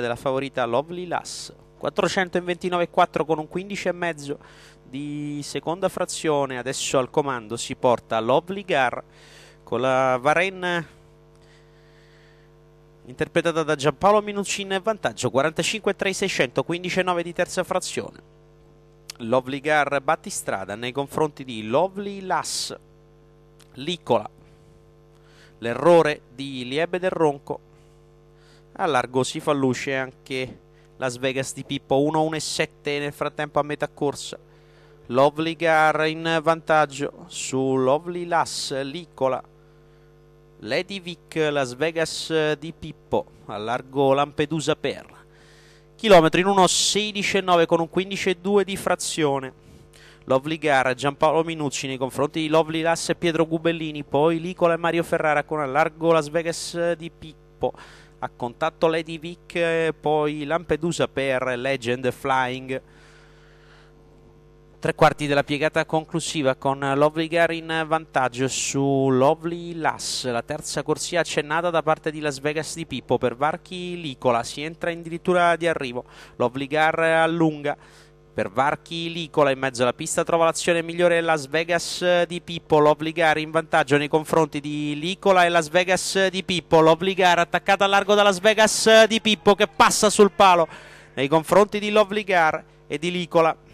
della favorita Lovely Lass 429,4 con un 15,5 di seconda frazione adesso al comando si porta Lovely Gar con la Varenne interpretata da Giampaolo Minucin vantaggio 45,3600 15,9 di terza frazione Lovely Gar battistrada nei confronti di Lovely Lass Licola l'errore di Liebe del Ronco a largo si luce anche Las Vegas di Pippo 1-1-7 nel frattempo a metà corsa Lovely Gar in vantaggio su Lovely Lass Licola Lady Vic Las Vegas di Pippo a largo Lampedusa per chilometro in 1.16.9 con un 15.2 di frazione Lovely Gar, Giampaolo Minucci nei confronti di Lovely Lass e Pietro Gubellini, poi Licola e Mario Ferrara con a largo Las Vegas di Pippo gruppo a contatto Lady Vic, poi Lampedusa per Legend Flying. Tre quarti della piegata conclusiva con Lovely Gar in vantaggio su Lovely Lass. La terza corsia accennata da parte di Las Vegas di Pippo per Varchi Licola. Si entra addirittura di arrivo. Lovely Gar allunga per Varchi Licola in mezzo alla pista trova l'azione migliore Las Vegas di Pippo Lovligar in vantaggio nei confronti di Licola e Las Vegas di Pippo Lovligar attaccata a largo da Las Vegas di Pippo che passa sul palo nei confronti di Lovligar e di Licola